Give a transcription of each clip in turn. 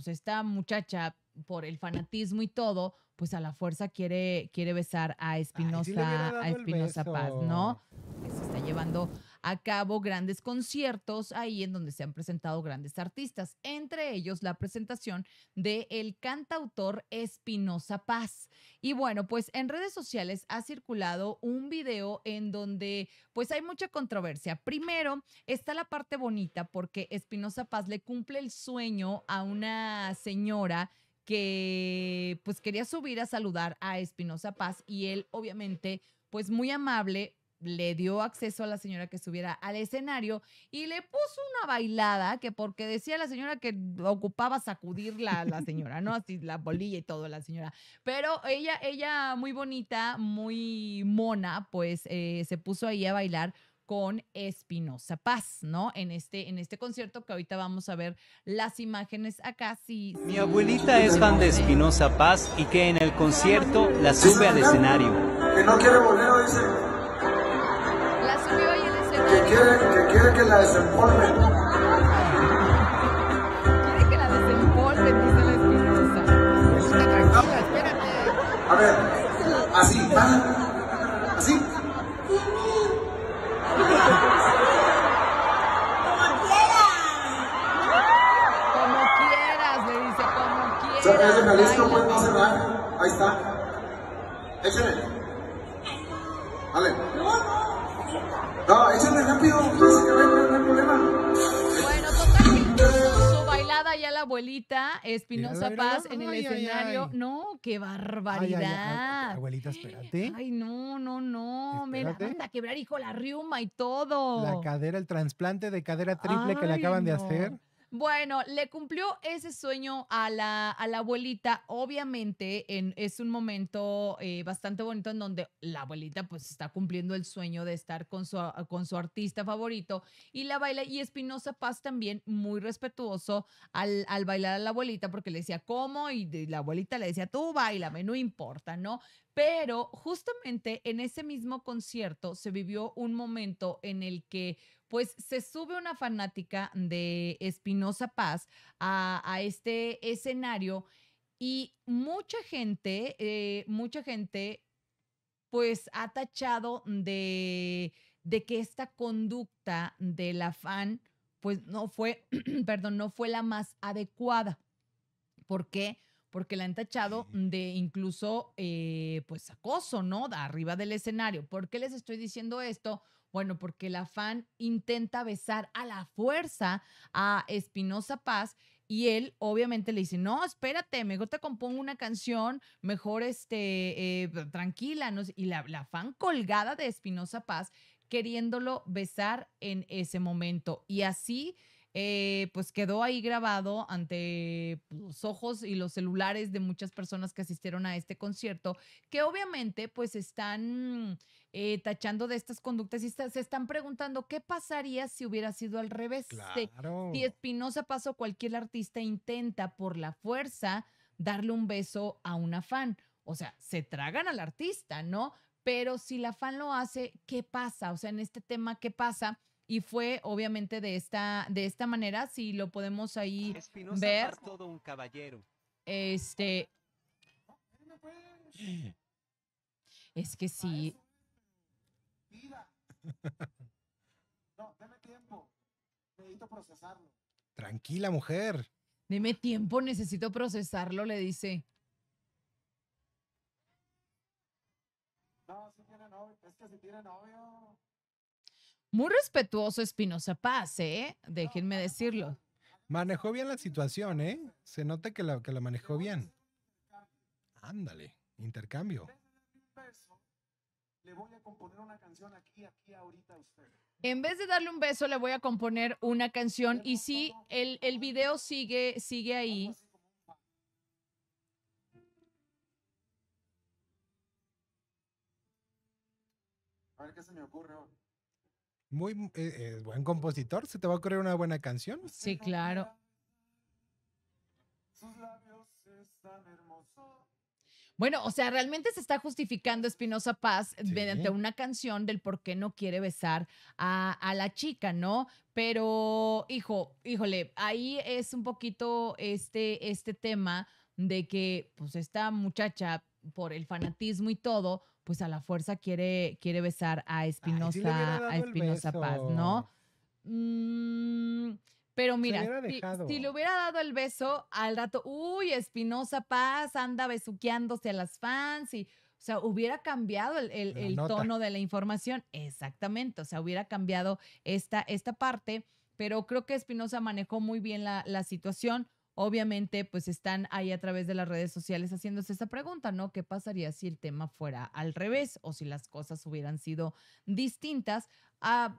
Pues, esta muchacha por el fanatismo y todo, pues a la fuerza quiere, quiere besar a Espinosa, a Espinosa Paz, ¿no? Se está llevando a cabo grandes conciertos ahí en donde se han presentado grandes artistas, entre ellos la presentación de el cantautor Espinosa Paz. Y bueno, pues en redes sociales ha circulado un video en donde pues hay mucha controversia. Primero está la parte bonita porque Espinosa Paz le cumple el sueño a una señora que pues quería subir a saludar a Espinosa Paz y él obviamente pues muy amable le dio acceso a la señora que subiera al escenario y le puso una bailada que porque decía la señora que ocupaba sacudir la, la señora, ¿no? Así la bolilla y todo la señora. Pero ella, ella muy bonita, muy mona, pues eh, se puso ahí a bailar con Espinosa Paz, ¿no? En este, en este concierto que ahorita vamos a ver las imágenes acá. Mi abuelita es fan de Espinosa Paz y que en el concierto la sube al escenario. Que no quiere volver dice. Que quiere, que quiere que la Quiere que la desempolven, dice la espinosa. Está tranquila, espérate. A ver, así, Así. ¡Como quieras! Como quieras, le dice, como quieras. Pues, ¿Se que ¿Me esto puedes se Ahí está. Échale. Dale. No, échale rápido, no hay problema. Bueno, total, su bailada ya la abuelita Espinosa Paz en el escenario. No, qué barbaridad. abuelita, espérate. Ay, no, no, no. Me la a quebrar, hijo, la riuma y todo. La cadera, el trasplante de cadera triple que le acaban de hacer. Bueno, le cumplió ese sueño a la, abuelita. Obviamente, en, es un momento eh, bastante bonito en donde la abuelita pues está cumpliendo el sueño de estar con su, ah, con su artista favorito y la baila. Y Espinosa Paz también muy respetuoso al, bailar a la abuelita porque le decía, ¿cómo? Y, la abuelita le decía, tú bailame, no importa, ¿no? Pero justamente en ese mismo concierto se vivió un momento en el que pues se sube una fanática de Espinosa Paz a, este escenario y mucha gente, eh, mucha gente, pues ha tachado de, que esta conducta de la fan, pues no fue, perdón, no fue la más adecuada. ¿Por qué? Porque la han tachado de incluso, eh, pues, acoso, ¿no? De arriba del escenario. ¿Por qué les estoy diciendo esto? Bueno, porque la fan intenta besar a la fuerza a Espinosa Paz y él obviamente le dice, no, espérate, mejor te compongo una canción, mejor este, eh, tranquila, ¿no? Y la, la fan colgada de Espinosa Paz queriéndolo besar en ese momento. Y así eh, pues quedó ahí grabado ante pues, los ojos y los celulares de muchas personas que asistieron a este concierto, que obviamente pues están eh, tachando de estas conductas y se están preguntando qué pasaría si hubiera sido al revés. Y Si Espinosa pasó, cualquier artista intenta por la fuerza darle un beso a una fan. O sea, se tragan al artista, ¿no? Pero si la fan lo hace, ¿qué pasa? O sea, en este tema, ¿qué pasa? y fue obviamente de esta, de esta manera, si lo podemos ahí Espinosa ver. todo un caballero. Este. Es que sí. No, deme tiempo. Necesito procesarlo. Tranquila, mujer. Deme tiempo, necesito procesarlo, le dice. No, si tiene novio. Es que si tiene novio. Muy respetuoso Espinosa Paz, ¿eh? Déjenme decirlo. Manejó bien la situación, ¿eh? Se nota que la, que manejó bien. Ándale, intercambio. Le voy a componer una canción aquí, aquí, ahorita a usted. En vez de darle un beso, le voy a componer una canción. Y si el, video sigue, sigue ahí. A ver qué se me ocurre muy mm, eh, eh, buen compositor, se te va a ocurrir una buena canción. Pues sí, claro. Sus labios están Bueno, o sea, realmente se está justificando Espinosa Paz mediante una canción del por qué no quiere besar a, a, la chica, ¿no? Pero, hijo, híjole, ahí es un poquito este, este tema de que, pues, esta muchacha por el fanatismo y todo, pues a la fuerza quiere, quiere besar a Espinosa, a Espinosa Paz, ¿no? Mm, pero mira, si, le hubiera dado el beso al rato, uy, Espinosa Paz anda besuqueándose a las fans y, o sea, hubiera cambiado el, tono de la información, exactamente, o sea, hubiera cambiado esta, esta parte, pero creo que Espinosa manejó muy bien la, la situación obviamente pues están ahí a través de las redes sociales haciéndose esa pregunta, ¿no? ¿Qué pasaría si el tema fuera al revés o si las cosas hubieran sido distintas? A ah,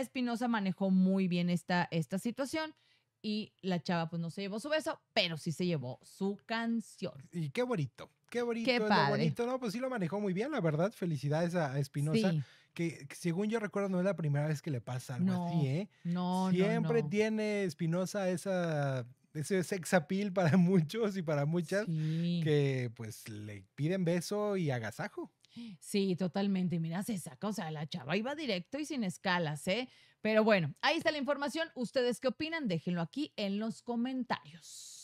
Espinosa manejó muy bien esta, esta situación y la chava pues no se llevó su beso, pero sí se llevó su canción. Y qué bonito, qué bonito, qué bonito, ¿no? Pues sí lo manejó muy bien, la verdad. Felicidades a Espinosa. Que, según yo recuerdo no es la primera vez que le pasa algo así, ¿eh? No, Siempre no, tiene Espinosa esa ese es appeal para muchos y para muchas que pues le piden beso y agasajo. Sí, totalmente. Mira, se saca, o sea, la chava iba directo y sin escalas, ¿eh? Pero bueno, ahí está la información. ¿Ustedes qué opinan? Déjenlo aquí en los comentarios.